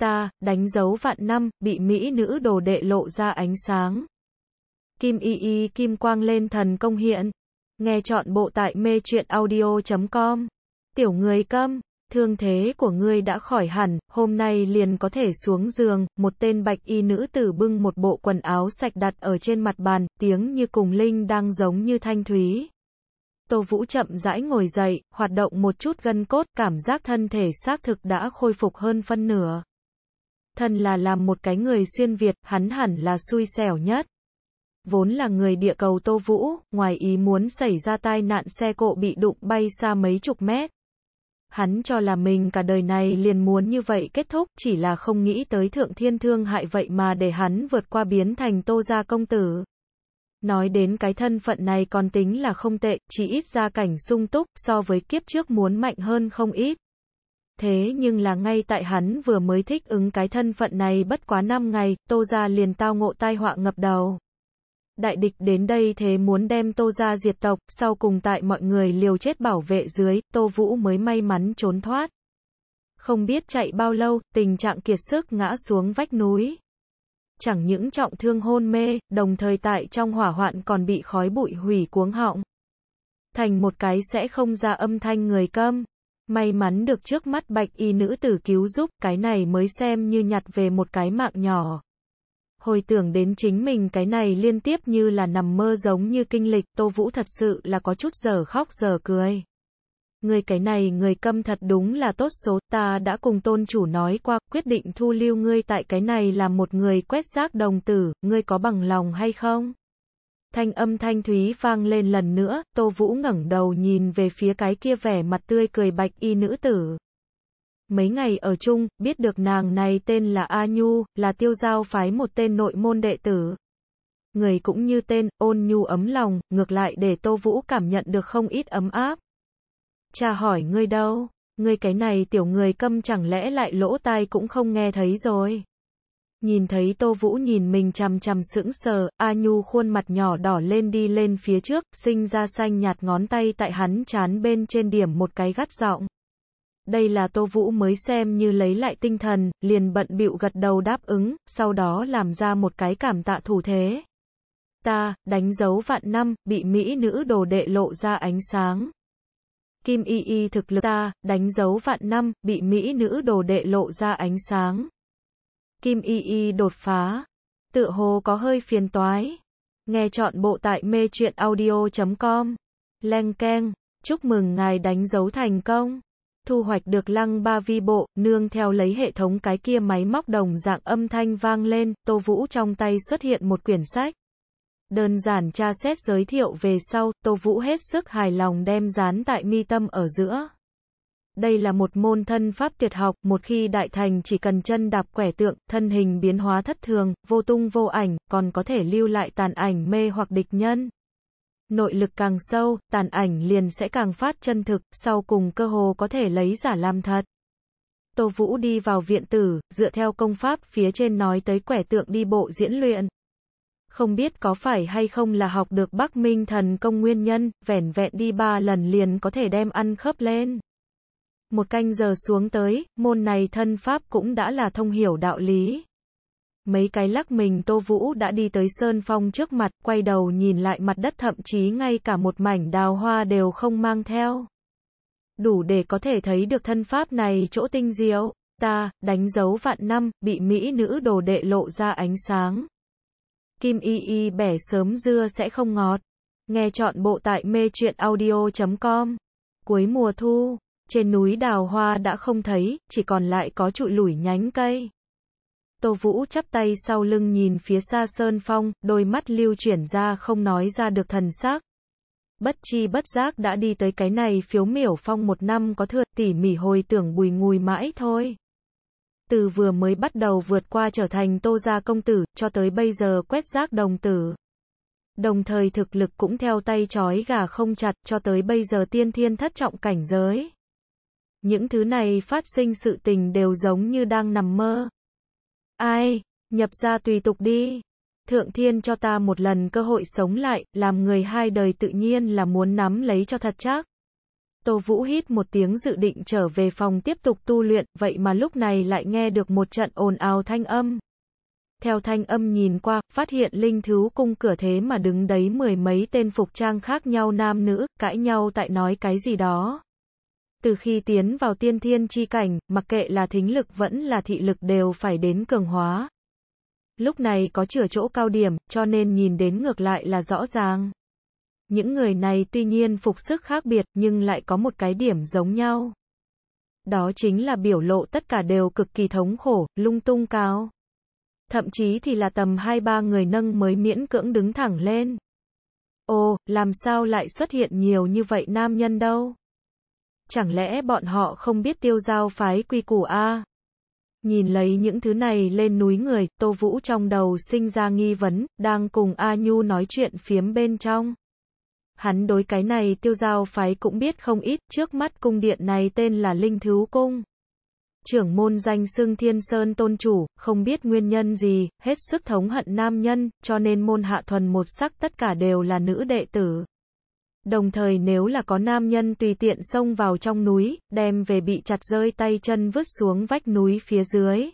ta, đánh dấu vạn năm, bị Mỹ nữ đồ đệ lộ ra ánh sáng. Kim Y Y Kim Quang lên thần công hiện. Nghe chọn bộ tại mê truyện audio.com. Tiểu người câm, thương thế của ngươi đã khỏi hẳn, hôm nay liền có thể xuống giường, một tên bạch y nữ tử bưng một bộ quần áo sạch đặt ở trên mặt bàn, tiếng như cùng linh đang giống như thanh thúy. Tô Vũ chậm rãi ngồi dậy, hoạt động một chút gân cốt, cảm giác thân thể xác thực đã khôi phục hơn phân nửa. Thần là làm một cái người xuyên Việt, hắn hẳn là xui xẻo nhất. Vốn là người địa cầu Tô Vũ, ngoài ý muốn xảy ra tai nạn xe cộ bị đụng bay xa mấy chục mét. Hắn cho là mình cả đời này liền muốn như vậy kết thúc, chỉ là không nghĩ tới thượng thiên thương hại vậy mà để hắn vượt qua biến thành Tô gia công tử. Nói đến cái thân phận này còn tính là không tệ, chỉ ít gia cảnh sung túc, so với kiếp trước muốn mạnh hơn không ít thế nhưng là ngay tại hắn vừa mới thích ứng cái thân phận này bất quá 5 ngày, Tô Gia liền tao ngộ tai họa ngập đầu. Đại địch đến đây thế muốn đem Tô Gia diệt tộc, sau cùng tại mọi người liều chết bảo vệ dưới, Tô Vũ mới may mắn trốn thoát. Không biết chạy bao lâu, tình trạng kiệt sức ngã xuống vách núi. Chẳng những trọng thương hôn mê, đồng thời tại trong hỏa hoạn còn bị khói bụi hủy cuống họng. Thành một cái sẽ không ra âm thanh người câm. May mắn được trước mắt bạch y nữ tử cứu giúp, cái này mới xem như nhặt về một cái mạng nhỏ. Hồi tưởng đến chính mình cái này liên tiếp như là nằm mơ giống như kinh lịch, Tô Vũ thật sự là có chút giờ khóc giờ cười. Người cái này người câm thật đúng là tốt số, ta đã cùng tôn chủ nói qua, quyết định thu lưu ngươi tại cái này là một người quét rác đồng tử, ngươi có bằng lòng hay không? Thanh âm thanh thúy vang lên lần nữa, Tô Vũ ngẩng đầu nhìn về phía cái kia vẻ mặt tươi cười bạch y nữ tử. Mấy ngày ở chung, biết được nàng này tên là A Nhu, là tiêu giao phái một tên nội môn đệ tử. Người cũng như tên, ôn nhu ấm lòng, ngược lại để Tô Vũ cảm nhận được không ít ấm áp. Cha hỏi ngươi đâu, ngươi cái này tiểu người câm chẳng lẽ lại lỗ tai cũng không nghe thấy rồi. Nhìn thấy Tô Vũ nhìn mình chằm chằm sững sờ, A Nhu khuôn mặt nhỏ đỏ lên đi lên phía trước, sinh ra xanh nhạt ngón tay tại hắn chán bên trên điểm một cái gắt giọng. Đây là Tô Vũ mới xem như lấy lại tinh thần, liền bận bịu gật đầu đáp ứng, sau đó làm ra một cái cảm tạ thủ thế. Ta, đánh dấu vạn năm, bị Mỹ nữ đồ đệ lộ ra ánh sáng. Kim Y Y thực lực ta, đánh dấu vạn năm, bị Mỹ nữ đồ đệ lộ ra ánh sáng. Kim Y Y đột phá, tựa hồ có hơi phiền toái. Nghe chọn bộ tại mê truyện audio.com. Leng keng, chúc mừng ngài đánh dấu thành công. Thu hoạch được lăng ba vi bộ, nương theo lấy hệ thống cái kia máy móc đồng dạng âm thanh vang lên, Tô Vũ trong tay xuất hiện một quyển sách. Đơn giản tra xét giới thiệu về sau, Tô Vũ hết sức hài lòng đem dán tại mi tâm ở giữa. Đây là một môn thân pháp tuyệt học, một khi đại thành chỉ cần chân đạp quẻ tượng, thân hình biến hóa thất thường, vô tung vô ảnh, còn có thể lưu lại tàn ảnh mê hoặc địch nhân. Nội lực càng sâu, tàn ảnh liền sẽ càng phát chân thực, sau cùng cơ hồ có thể lấy giả làm thật. Tô Vũ đi vào viện tử, dựa theo công pháp phía trên nói tới quẻ tượng đi bộ diễn luyện. Không biết có phải hay không là học được Bắc Minh thần công nguyên nhân, vẻn vẹn đi ba lần liền có thể đem ăn khớp lên. Một canh giờ xuống tới, môn này thân pháp cũng đã là thông hiểu đạo lý. Mấy cái lắc mình Tô Vũ đã đi tới Sơn Phong trước mặt, quay đầu nhìn lại mặt đất thậm chí ngay cả một mảnh đào hoa đều không mang theo. Đủ để có thể thấy được thân pháp này chỗ tinh diệu, ta, đánh dấu vạn năm, bị Mỹ nữ đồ đệ lộ ra ánh sáng. Kim Y Y bẻ sớm dưa sẽ không ngọt. Nghe chọn bộ tại mê chuyện audio.com. Cuối mùa thu. Trên núi đào hoa đã không thấy, chỉ còn lại có trụi lủi nhánh cây. Tô Vũ chắp tay sau lưng nhìn phía xa sơn phong, đôi mắt lưu chuyển ra không nói ra được thần sắc Bất chi bất giác đã đi tới cái này phiếu miểu phong một năm có thừa tỉ mỉ hồi tưởng bùi ngùi mãi thôi. Từ vừa mới bắt đầu vượt qua trở thành tô gia công tử, cho tới bây giờ quét rác đồng tử. Đồng thời thực lực cũng theo tay chói gà không chặt, cho tới bây giờ tiên thiên thất trọng cảnh giới những thứ này phát sinh sự tình đều giống như đang nằm mơ. Ai, nhập ra tùy tục đi. Thượng thiên cho ta một lần cơ hội sống lại, làm người hai đời tự nhiên là muốn nắm lấy cho thật chắc. Tô Vũ hít một tiếng dự định trở về phòng tiếp tục tu luyện, vậy mà lúc này lại nghe được một trận ồn ào thanh âm. Theo thanh âm nhìn qua, phát hiện linh thú cung cửa thế mà đứng đấy mười mấy tên phục trang khác nhau nam nữ, cãi nhau tại nói cái gì đó. Từ khi tiến vào tiên thiên chi cảnh, mặc kệ là thính lực vẫn là thị lực đều phải đến cường hóa. Lúc này có chừa chỗ cao điểm, cho nên nhìn đến ngược lại là rõ ràng. Những người này tuy nhiên phục sức khác biệt nhưng lại có một cái điểm giống nhau. Đó chính là biểu lộ tất cả đều cực kỳ thống khổ, lung tung cao. Thậm chí thì là tầm 2-3 người nâng mới miễn cưỡng đứng thẳng lên. Ồ, làm sao lại xuất hiện nhiều như vậy nam nhân đâu? Chẳng lẽ bọn họ không biết tiêu giao phái quy củ a? À? Nhìn lấy những thứ này lên núi người, Tô Vũ trong đầu sinh ra nghi vấn, đang cùng A Nhu nói chuyện phiếm bên trong. Hắn đối cái này tiêu giao phái cũng biết không ít, trước mắt cung điện này tên là Linh Thứ Cung. Trưởng môn danh xưng Thiên Sơn tôn chủ, không biết nguyên nhân gì, hết sức thống hận nam nhân, cho nên môn hạ thuần một sắc tất cả đều là nữ đệ tử. Đồng thời nếu là có nam nhân tùy tiện xông vào trong núi, đem về bị chặt rơi tay chân vứt xuống vách núi phía dưới.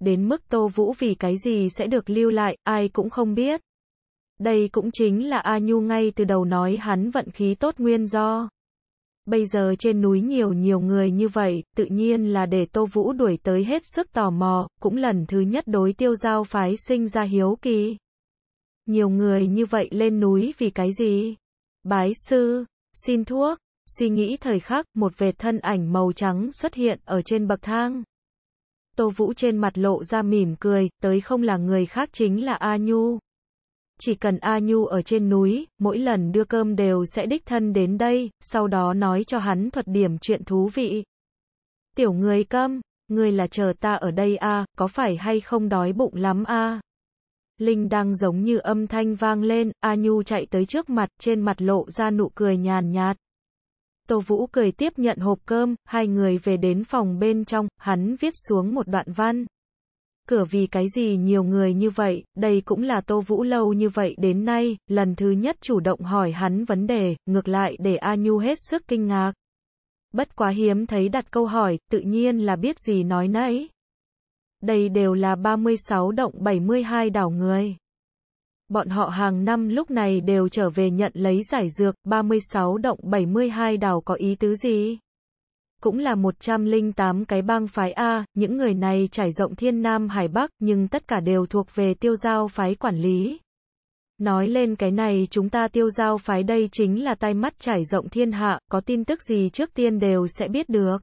Đến mức Tô Vũ vì cái gì sẽ được lưu lại, ai cũng không biết. Đây cũng chính là A Nhu ngay từ đầu nói hắn vận khí tốt nguyên do. Bây giờ trên núi nhiều nhiều người như vậy, tự nhiên là để Tô Vũ đuổi tới hết sức tò mò, cũng lần thứ nhất đối tiêu giao phái sinh ra hiếu kỳ. Nhiều người như vậy lên núi vì cái gì? Bái sư, xin thuốc, suy nghĩ thời khắc, một vệt thân ảnh màu trắng xuất hiện ở trên bậc thang. Tô Vũ trên mặt lộ ra mỉm cười, tới không là người khác chính là A Nhu. Chỉ cần A Nhu ở trên núi, mỗi lần đưa cơm đều sẽ đích thân đến đây, sau đó nói cho hắn thuật điểm chuyện thú vị. Tiểu người câm, ngươi là chờ ta ở đây a, có phải hay không đói bụng lắm a? Linh đang giống như âm thanh vang lên, A Nhu chạy tới trước mặt, trên mặt lộ ra nụ cười nhàn nhạt. Tô Vũ cười tiếp nhận hộp cơm, hai người về đến phòng bên trong, hắn viết xuống một đoạn văn. Cửa vì cái gì nhiều người như vậy, đây cũng là Tô Vũ lâu như vậy đến nay, lần thứ nhất chủ động hỏi hắn vấn đề, ngược lại để A Nhu hết sức kinh ngạc. Bất quá hiếm thấy đặt câu hỏi, tự nhiên là biết gì nói nãy đây đều là 36 động 72 đảo người. Bọn họ hàng năm lúc này đều trở về nhận lấy giải dược, 36 động 72 đảo có ý tứ gì? Cũng là 108 cái bang phái A, những người này trải rộng thiên nam hải bắc nhưng tất cả đều thuộc về tiêu giao phái quản lý. Nói lên cái này chúng ta tiêu giao phái đây chính là tay mắt trải rộng thiên hạ, có tin tức gì trước tiên đều sẽ biết được.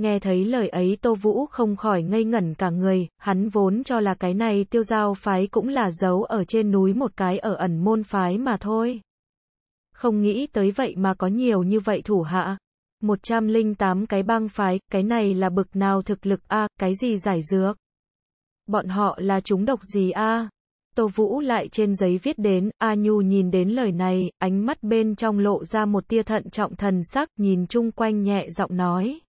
Nghe thấy lời ấy Tô Vũ không khỏi ngây ngẩn cả người, hắn vốn cho là cái này tiêu giao phái cũng là giấu ở trên núi một cái ở ẩn môn phái mà thôi. Không nghĩ tới vậy mà có nhiều như vậy thủ hạ. 108 cái băng phái, cái này là bực nào thực lực a cái gì giải dược? Bọn họ là chúng độc gì a Tô Vũ lại trên giấy viết đến, A Nhu nhìn đến lời này, ánh mắt bên trong lộ ra một tia thận trọng thần sắc, nhìn chung quanh nhẹ giọng nói.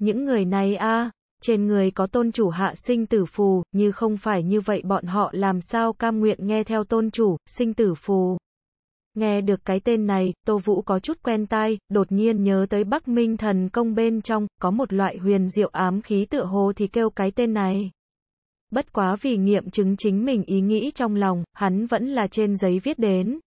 Những người này a, à, trên người có tôn chủ hạ sinh tử phù, như không phải như vậy bọn họ làm sao cam nguyện nghe theo tôn chủ, sinh tử phù. Nghe được cái tên này, Tô Vũ có chút quen tai, đột nhiên nhớ tới Bắc Minh thần công bên trong, có một loại huyền diệu ám khí tựa hồ thì kêu cái tên này. Bất quá vì nghiệm chứng chính mình ý nghĩ trong lòng, hắn vẫn là trên giấy viết đến.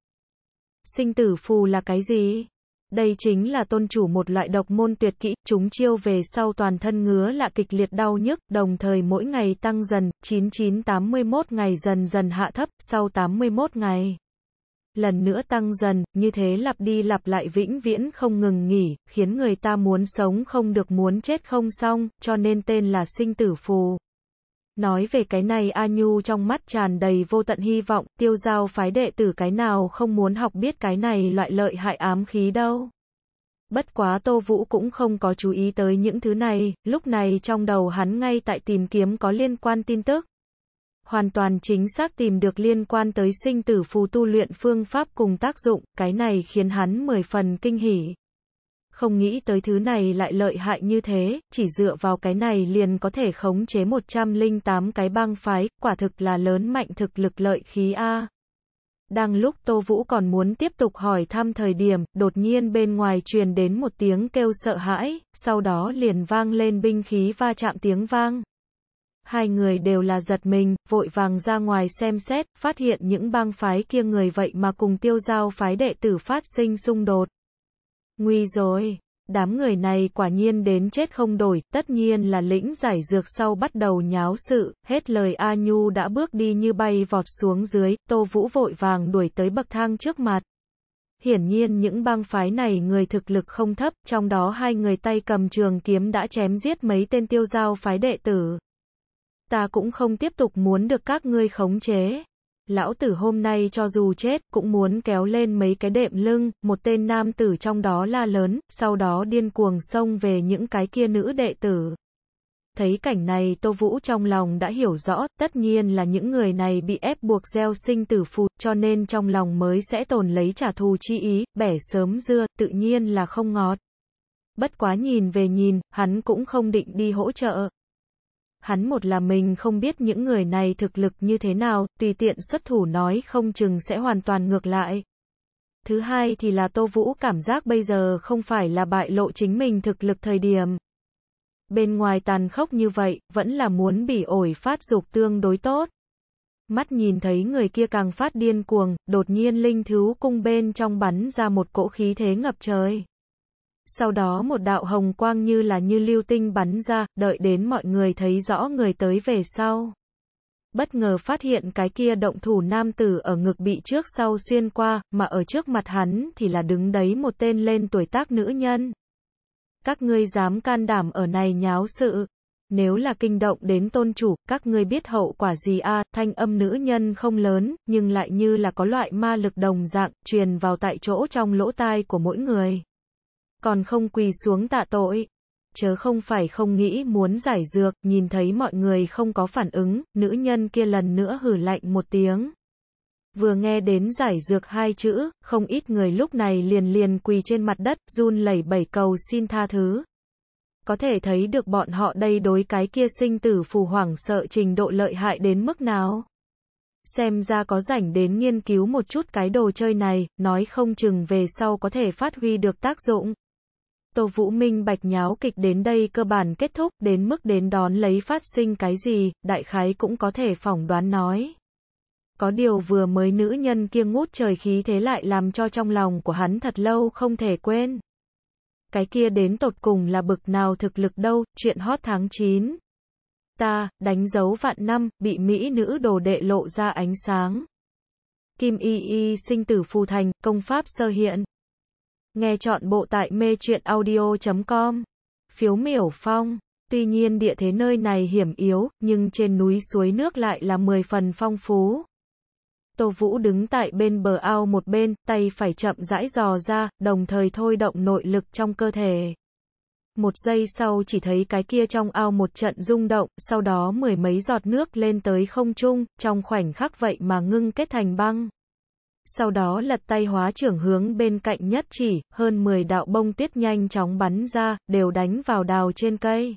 Sinh tử phù là cái gì? Đây chính là tôn chủ một loại độc môn tuyệt kỹ, chúng chiêu về sau toàn thân ngứa là kịch liệt đau nhức, đồng thời mỗi ngày tăng dần, 9981 ngày dần dần hạ thấp, sau 81 ngày. Lần nữa tăng dần, như thế lặp đi lặp lại vĩnh viễn không ngừng nghỉ, khiến người ta muốn sống không được muốn chết không xong, cho nên tên là sinh tử phù. Nói về cái này A Nhu trong mắt tràn đầy vô tận hy vọng, tiêu giao phái đệ tử cái nào không muốn học biết cái này loại lợi hại ám khí đâu. Bất quá Tô Vũ cũng không có chú ý tới những thứ này, lúc này trong đầu hắn ngay tại tìm kiếm có liên quan tin tức. Hoàn toàn chính xác tìm được liên quan tới sinh tử phù tu luyện phương pháp cùng tác dụng, cái này khiến hắn mười phần kinh hỉ không nghĩ tới thứ này lại lợi hại như thế, chỉ dựa vào cái này liền có thể khống chế 108 cái bang phái, quả thực là lớn mạnh thực lực lợi khí A. Đang lúc Tô Vũ còn muốn tiếp tục hỏi thăm thời điểm, đột nhiên bên ngoài truyền đến một tiếng kêu sợ hãi, sau đó liền vang lên binh khí va chạm tiếng vang. Hai người đều là giật mình, vội vàng ra ngoài xem xét, phát hiện những bang phái kia người vậy mà cùng tiêu giao phái đệ tử phát sinh xung đột. Nguy rồi, đám người này quả nhiên đến chết không đổi, tất nhiên là lĩnh giải dược sau bắt đầu nháo sự, hết lời A Nhu đã bước đi như bay vọt xuống dưới, Tô Vũ vội vàng đuổi tới bậc thang trước mặt. Hiển nhiên những bang phái này người thực lực không thấp, trong đó hai người tay cầm trường kiếm đã chém giết mấy tên tiêu giao phái đệ tử. Ta cũng không tiếp tục muốn được các ngươi khống chế lão tử hôm nay cho dù chết, cũng muốn kéo lên mấy cái đệm lưng, một tên nam tử trong đó la lớn, sau đó điên cuồng xông về những cái kia nữ đệ tử. Thấy cảnh này Tô Vũ trong lòng đã hiểu rõ, tất nhiên là những người này bị ép buộc gieo sinh tử phù, cho nên trong lòng mới sẽ tồn lấy trả thù chi ý, bẻ sớm dưa, tự nhiên là không ngọt. Bất quá nhìn về nhìn, hắn cũng không định đi hỗ trợ hắn một là mình không biết những người này thực lực như thế nào, tùy tiện xuất thủ nói không chừng sẽ hoàn toàn ngược lại. Thứ hai thì là Tô Vũ cảm giác bây giờ không phải là bại lộ chính mình thực lực thời điểm. Bên ngoài tàn khốc như vậy, vẫn là muốn bị ổi phát dục tương đối tốt. Mắt nhìn thấy người kia càng phát điên cuồng, đột nhiên linh thứ cung bên trong bắn ra một cỗ khí thế ngập trời. Sau đó một đạo hồng quang như là như lưu tinh bắn ra, đợi đến mọi người thấy rõ người tới về sau. Bất ngờ phát hiện cái kia động thủ nam tử ở ngực bị trước sau xuyên qua, mà ở trước mặt hắn thì là đứng đấy một tên lên tuổi tác nữ nhân. Các ngươi dám can đảm ở này nháo sự, nếu là kinh động đến tôn chủ, các ngươi biết hậu quả gì a? À, thanh âm nữ nhân không lớn, nhưng lại như là có loại ma lực đồng dạng, truyền vào tại chỗ trong lỗ tai của mỗi người còn không quỳ xuống tạ tội. Chớ không phải không nghĩ muốn giải dược, nhìn thấy mọi người không có phản ứng, nữ nhân kia lần nữa hử lạnh một tiếng. Vừa nghe đến giải dược hai chữ, không ít người lúc này liền liền quỳ trên mặt đất, run lẩy bẩy cầu xin tha thứ. Có thể thấy được bọn họ đây đối cái kia sinh tử phù hoảng sợ trình độ lợi hại đến mức nào. Xem ra có rảnh đến nghiên cứu một chút cái đồ chơi này, nói không chừng về sau có thể phát huy được tác dụng. Tô Vũ Minh Bạch nháo kịch đến đây cơ bản kết thúc, đến mức đến đón lấy phát sinh cái gì, đại khái cũng có thể phỏng đoán nói. Có điều vừa mới nữ nhân kia ngút trời khí thế lại làm cho trong lòng của hắn thật lâu không thể quên. Cái kia đến tột cùng là bực nào thực lực đâu, chuyện hot tháng 9. Ta, đánh dấu vạn năm, bị Mỹ nữ đồ đệ lộ ra ánh sáng. Kim Y Y sinh tử phù thành, công pháp sơ hiện. Nghe chọn bộ tại mê chuyện audio.com. Phiếu miểu phong. Tuy nhiên địa thế nơi này hiểm yếu, nhưng trên núi suối nước lại là 10 phần phong phú. Tô Vũ đứng tại bên bờ ao một bên, tay phải chậm rãi dò ra, đồng thời thôi động nội lực trong cơ thể. Một giây sau chỉ thấy cái kia trong ao một trận rung động, sau đó mười mấy giọt nước lên tới không trung, trong khoảnh khắc vậy mà ngưng kết thành băng sau đó lật tay hóa trưởng hướng bên cạnh nhất chỉ, hơn 10 đạo bông tiết nhanh chóng bắn ra, đều đánh vào đào trên cây.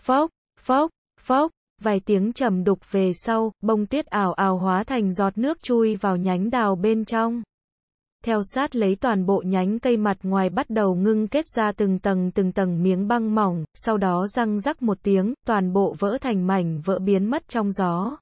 Phốc, phốc, phốc, vài tiếng trầm đục về sau, bông tiết ảo ảo hóa thành giọt nước chui vào nhánh đào bên trong. Theo sát lấy toàn bộ nhánh cây mặt ngoài bắt đầu ngưng kết ra từng tầng từng tầng miếng băng mỏng, sau đó răng rắc một tiếng, toàn bộ vỡ thành mảnh vỡ biến mất trong gió.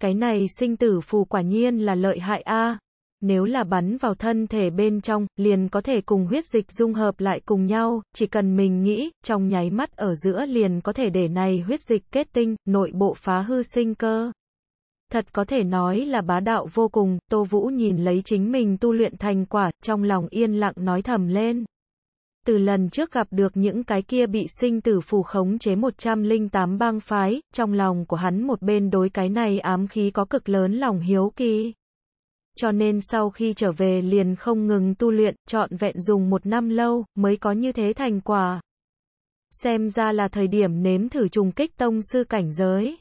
Cái này sinh tử phù quả nhiên là lợi hại a. Nếu là bắn vào thân thể bên trong, liền có thể cùng huyết dịch dung hợp lại cùng nhau, chỉ cần mình nghĩ, trong nháy mắt ở giữa liền có thể để này huyết dịch kết tinh, nội bộ phá hư sinh cơ. Thật có thể nói là bá đạo vô cùng, Tô Vũ nhìn lấy chính mình tu luyện thành quả, trong lòng yên lặng nói thầm lên từ lần trước gặp được những cái kia bị sinh tử phù khống chế 108 bang phái, trong lòng của hắn một bên đối cái này ám khí có cực lớn lòng hiếu kỳ. Cho nên sau khi trở về liền không ngừng tu luyện, trọn vẹn dùng một năm lâu, mới có như thế thành quả. Xem ra là thời điểm nếm thử trùng kích tông sư cảnh giới.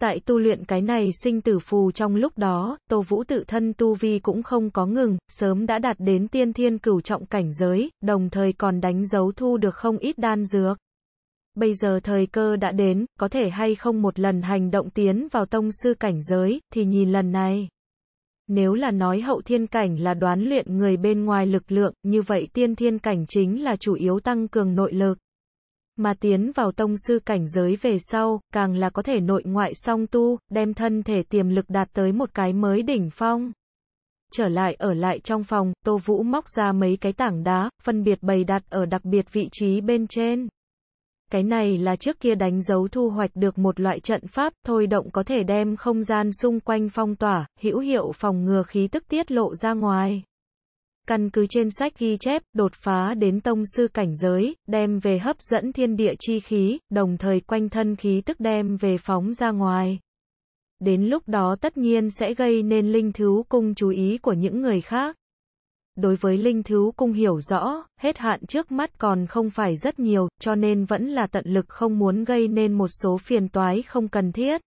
Tại tu luyện cái này sinh tử phù trong lúc đó, Tô Vũ tự thân tu vi cũng không có ngừng, sớm đã đạt đến tiên thiên cửu trọng cảnh giới, đồng thời còn đánh dấu thu được không ít đan dược. Bây giờ thời cơ đã đến, có thể hay không một lần hành động tiến vào tông sư cảnh giới, thì nhìn lần này. Nếu là nói hậu thiên cảnh là đoán luyện người bên ngoài lực lượng, như vậy tiên thiên cảnh chính là chủ yếu tăng cường nội lực mà tiến vào tông sư cảnh giới về sau, càng là có thể nội ngoại song tu, đem thân thể tiềm lực đạt tới một cái mới đỉnh phong. Trở lại ở lại trong phòng, Tô Vũ móc ra mấy cái tảng đá, phân biệt bày đặt ở đặc biệt vị trí bên trên. Cái này là trước kia đánh dấu thu hoạch được một loại trận pháp, thôi động có thể đem không gian xung quanh phong tỏa, hữu hiệu phòng ngừa khí tức tiết lộ ra ngoài căn cứ trên sách ghi chép, đột phá đến tông sư cảnh giới, đem về hấp dẫn thiên địa chi khí, đồng thời quanh thân khí tức đem về phóng ra ngoài. Đến lúc đó tất nhiên sẽ gây nên linh thú cung chú ý của những người khác. Đối với linh thú cung hiểu rõ, hết hạn trước mắt còn không phải rất nhiều, cho nên vẫn là tận lực không muốn gây nên một số phiền toái không cần thiết.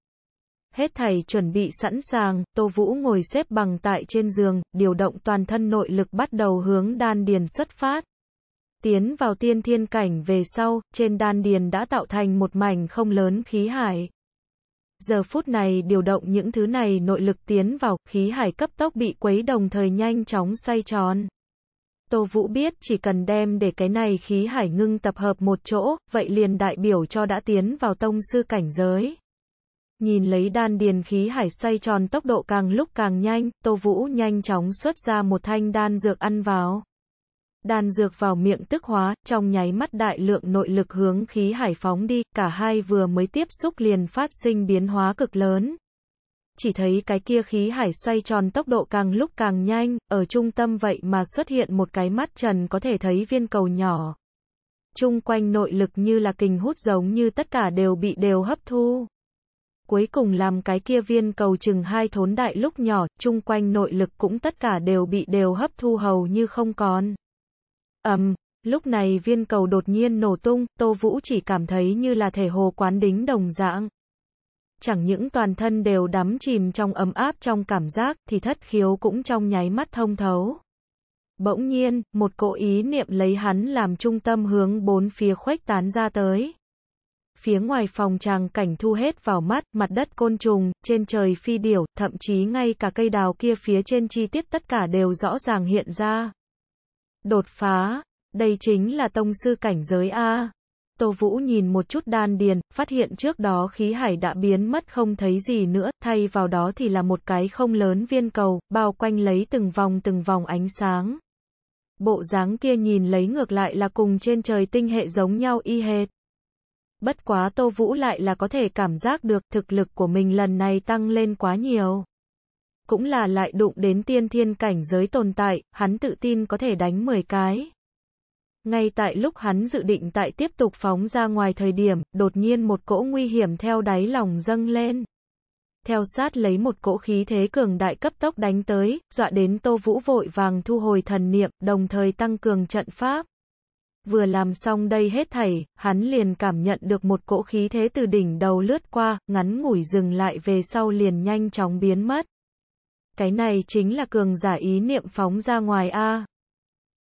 Hết thầy chuẩn bị sẵn sàng, Tô Vũ ngồi xếp bằng tại trên giường, điều động toàn thân nội lực bắt đầu hướng đan điền xuất phát. Tiến vào tiên thiên cảnh về sau, trên đan điền đã tạo thành một mảnh không lớn khí hải. Giờ phút này điều động những thứ này nội lực tiến vào, khí hải cấp tốc bị quấy đồng thời nhanh chóng xoay tròn. Tô Vũ biết chỉ cần đem để cái này khí hải ngưng tập hợp một chỗ, vậy liền đại biểu cho đã tiến vào tông sư cảnh giới. Nhìn lấy đan điền khí hải xoay tròn tốc độ càng lúc càng nhanh, Tô Vũ nhanh chóng xuất ra một thanh đan dược ăn vào. Đan dược vào miệng tức hóa, trong nháy mắt đại lượng nội lực hướng khí hải phóng đi, cả hai vừa mới tiếp xúc liền phát sinh biến hóa cực lớn. Chỉ thấy cái kia khí hải xoay tròn tốc độ càng lúc càng nhanh, ở trung tâm vậy mà xuất hiện một cái mắt trần có thể thấy viên cầu nhỏ. Trung quanh nội lực như là kình hút giống như tất cả đều bị đều hấp thu cuối cùng làm cái kia viên cầu chừng hai thốn đại lúc nhỏ, chung quanh nội lực cũng tất cả đều bị đều hấp thu hầu như không còn. Ầm, um, lúc này viên cầu đột nhiên nổ tung, Tô Vũ chỉ cảm thấy như là thể hồ quán đính đồng dạng. Chẳng những toàn thân đều đắm chìm trong ấm áp trong cảm giác, thì thất khiếu cũng trong nháy mắt thông thấu. Bỗng nhiên, một cỗ ý niệm lấy hắn làm trung tâm hướng bốn phía khuếch tán ra tới phía ngoài phòng tràng cảnh thu hết vào mắt, mặt đất côn trùng, trên trời phi điểu, thậm chí ngay cả cây đào kia phía trên chi tiết tất cả đều rõ ràng hiện ra. Đột phá, đây chính là tông sư cảnh giới A. Tô Vũ nhìn một chút đan điền, phát hiện trước đó khí hải đã biến mất không thấy gì nữa, thay vào đó thì là một cái không lớn viên cầu, bao quanh lấy từng vòng từng vòng ánh sáng. Bộ dáng kia nhìn lấy ngược lại là cùng trên trời tinh hệ giống nhau y hệt. Bất quá Tô Vũ lại là có thể cảm giác được thực lực của mình lần này tăng lên quá nhiều. Cũng là lại đụng đến tiên thiên cảnh giới tồn tại, hắn tự tin có thể đánh 10 cái. Ngay tại lúc hắn dự định tại tiếp tục phóng ra ngoài thời điểm, đột nhiên một cỗ nguy hiểm theo đáy lòng dâng lên. Theo sát lấy một cỗ khí thế cường đại cấp tốc đánh tới, dọa đến Tô Vũ vội vàng thu hồi thần niệm, đồng thời tăng cường trận pháp. Vừa làm xong đây hết thảy, hắn liền cảm nhận được một cỗ khí thế từ đỉnh đầu lướt qua, ngắn ngủi dừng lại về sau liền nhanh chóng biến mất. Cái này chính là cường giả ý niệm phóng ra ngoài A.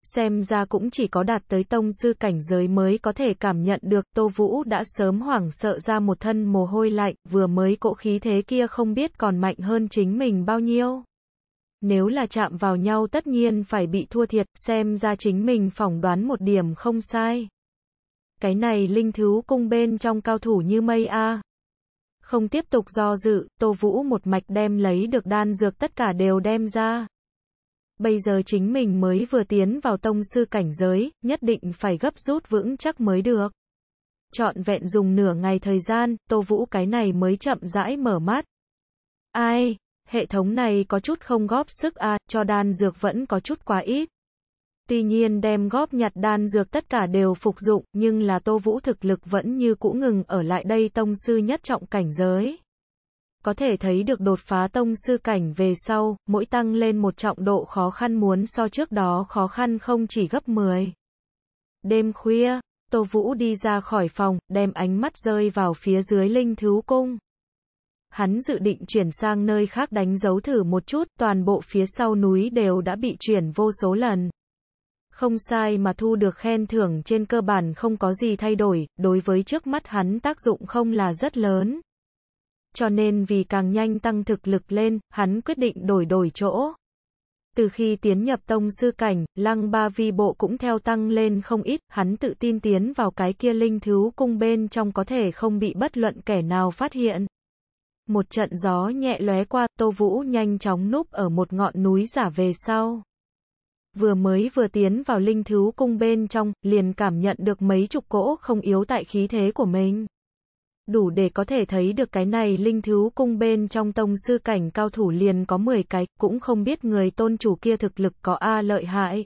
Xem ra cũng chỉ có đạt tới tông sư cảnh giới mới có thể cảm nhận được Tô Vũ đã sớm hoảng sợ ra một thân mồ hôi lạnh, vừa mới cỗ khí thế kia không biết còn mạnh hơn chính mình bao nhiêu. Nếu là chạm vào nhau tất nhiên phải bị thua thiệt, xem ra chính mình phỏng đoán một điểm không sai. Cái này linh thứ cung bên trong cao thủ như mây a. Không tiếp tục do dự, Tô Vũ một mạch đem lấy được đan dược tất cả đều đem ra. Bây giờ chính mình mới vừa tiến vào tông sư cảnh giới, nhất định phải gấp rút vững chắc mới được. Chọn vẹn dùng nửa ngày thời gian, Tô Vũ cái này mới chậm rãi mở mắt. Ai, Hệ thống này có chút không góp sức a, à, cho đan dược vẫn có chút quá ít. Tuy nhiên đem góp nhặt đan dược tất cả đều phục dụng, nhưng là Tô Vũ thực lực vẫn như cũ ngừng ở lại đây tông sư nhất trọng cảnh giới. Có thể thấy được đột phá tông sư cảnh về sau, mỗi tăng lên một trọng độ khó khăn muốn so trước đó khó khăn không chỉ gấp 10. Đêm khuya, Tô Vũ đi ra khỏi phòng, đem ánh mắt rơi vào phía dưới linh thú cung hắn dự định chuyển sang nơi khác đánh dấu thử một chút, toàn bộ phía sau núi đều đã bị chuyển vô số lần. Không sai mà thu được khen thưởng trên cơ bản không có gì thay đổi, đối với trước mắt hắn tác dụng không là rất lớn. Cho nên vì càng nhanh tăng thực lực lên, hắn quyết định đổi đổi chỗ. Từ khi tiến nhập tông sư cảnh, lăng ba vi bộ cũng theo tăng lên không ít, hắn tự tin tiến vào cái kia linh thú cung bên trong có thể không bị bất luận kẻ nào phát hiện một trận gió nhẹ lóe qua, Tô Vũ nhanh chóng núp ở một ngọn núi giả về sau. Vừa mới vừa tiến vào linh thú cung bên trong, liền cảm nhận được mấy chục cỗ không yếu tại khí thế của mình. Đủ để có thể thấy được cái này linh thú cung bên trong tông sư cảnh cao thủ liền có 10 cái, cũng không biết người tôn chủ kia thực lực có A lợi hại,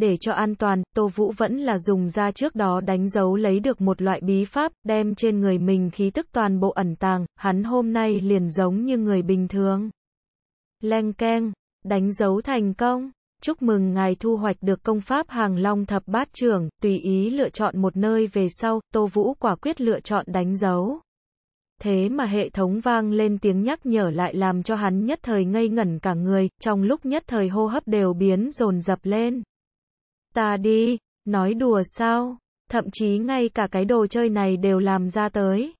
để cho an toàn, Tô Vũ vẫn là dùng ra trước đó đánh dấu lấy được một loại bí pháp, đem trên người mình khí tức toàn bộ ẩn tàng, hắn hôm nay liền giống như người bình thường. Leng keng, đánh dấu thành công. Chúc mừng ngài thu hoạch được công pháp hàng long thập bát trưởng, tùy ý lựa chọn một nơi về sau, Tô Vũ quả quyết lựa chọn đánh dấu. Thế mà hệ thống vang lên tiếng nhắc nhở lại làm cho hắn nhất thời ngây ngẩn cả người, trong lúc nhất thời hô hấp đều biến dồn dập lên. Ta đi, nói đùa sao? Thậm chí ngay cả cái đồ chơi này đều làm ra tới.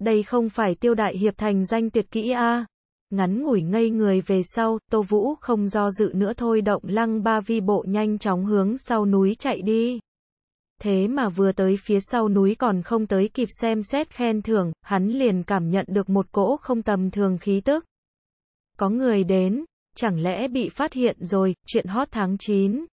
Đây không phải tiêu đại hiệp thành danh tuyệt kỹ a Ngắn ngủi ngây người về sau, Tô Vũ không do dự nữa thôi động lăng ba vi bộ nhanh chóng hướng sau núi chạy đi. Thế mà vừa tới phía sau núi còn không tới kịp xem xét khen thưởng, hắn liền cảm nhận được một cỗ không tầm thường khí tức. Có người đến, chẳng lẽ bị phát hiện rồi, chuyện hot tháng 9.